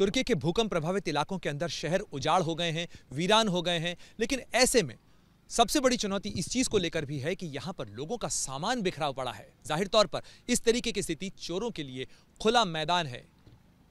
तुर्की के भूकंप प्रभावित इलाकों के अंदर शहर उजाड़ हो गए हैं वीरान हो गए हैं लेकिन ऐसे में सबसे बड़ी चुनौती इस चीज को लेकर भी है कि यहां पर लोगों का सामान बिखरा पड़ा है जाहिर तौर पर इस तरीके की स्थिति चोरों के लिए खुला मैदान है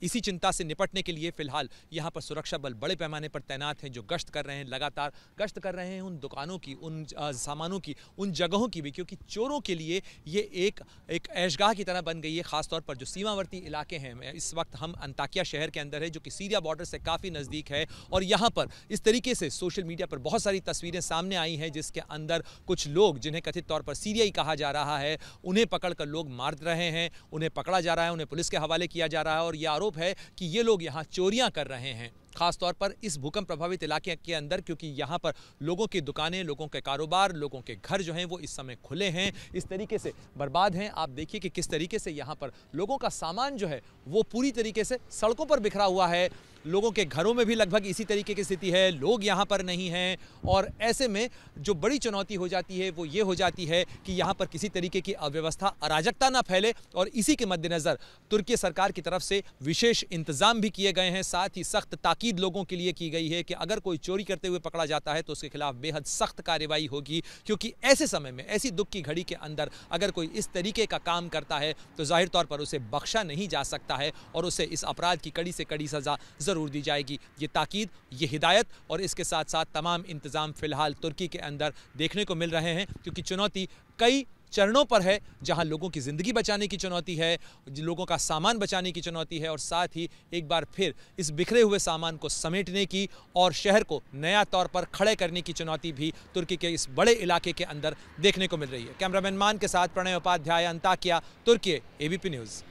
इसी चिंता से निपटने के लिए फिलहाल यहाँ पर सुरक्षा बल बड़े पैमाने पर तैनात हैं जो गश्त कर रहे हैं लगातार गश्त कर रहे हैं उन दुकानों की उन सामानों की उन जगहों की भी क्योंकि चोरों के लिए ये एक एक ऐशगाह की तरह बन गई है खासतौर पर जो सीमावर्ती इलाके हैं इस वक्त हम अंताकिया शहर के अंदर है जो कि सीरिया बॉर्डर से काफ़ी नज़दीक है और यहाँ पर इस तरीके से सोशल मीडिया पर बहुत सारी तस्वीरें सामने आई हैं जिसके अंदर कुछ लोग जिन्हें कथित तौर पर सीरियाई कहा जा रहा है उन्हें पकड़ लोग मार रहे हैं उन्हें पकड़ा जा रहा है उन्हें पुलिस के हवाले किया जा रहा है और ये आरोप आरोप है कि ये लोग यहाँ चोरियाँ कर रहे हैं खासतौर पर इस भूकंप प्रभावित इलाके के अंदर क्योंकि यहाँ पर लोगों की दुकानें लोगों के कारोबार लोगों के घर जो हैं वो इस समय खुले हैं इस तरीके से बर्बाद हैं आप देखिए कि किस तरीके से यहाँ पर लोगों का सामान जो है वो पूरी तरीके से सड़कों पर बिखरा हुआ है लोगों के घरों में भी लगभग इसी तरीके की स्थिति है लोग यहाँ पर नहीं हैं और ऐसे में जो बड़ी चुनौती हो जाती है वो ये हो जाती है कि यहाँ पर किसी तरीके की अव्यवस्था अराजकता ना फैले और इसी के मद्देनज़र तुर्की सरकार की तरफ से विशेष इंतज़ाम भी किए गए हैं साथ ही सख्त ताकीद लोगों के लिए की गई है कि अगर कोई चोरी करते हुए पकड़ा जाता है तो उसके खिलाफ बेहद सख्त कार्रवाई होगी क्योंकि ऐसे समय में ऐसी दुख की घड़ी के अंदर अगर कोई इस तरीके का काम करता है तो जाहिर तौर पर उसे बख्शा नहीं जा सकता है और उसे इस अपराध की कड़ी से कड़ी सज़ा ज़रूर दी जाएगी ये ताकीद ये हिदायत और इसके साथ साथ तमाम इंतज़ाम फ़िलहाल तुर्की के अंदर देखने को मिल रहे हैं क्योंकि चुनौती कई चरणों पर है जहां लोगों की ज़िंदगी बचाने की चुनौती है लोगों का सामान बचाने की चुनौती है और साथ ही एक बार फिर इस बिखरे हुए सामान को समेटने की और शहर को नया तौर पर खड़े करने की चुनौती भी तुर्की के इस बड़े इलाके के अंदर देखने को मिल रही है कैमरामैन मान के साथ प्रणय उपाध्याय अंताकिया तुर्की ए न्यूज़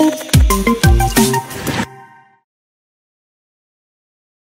Thank you.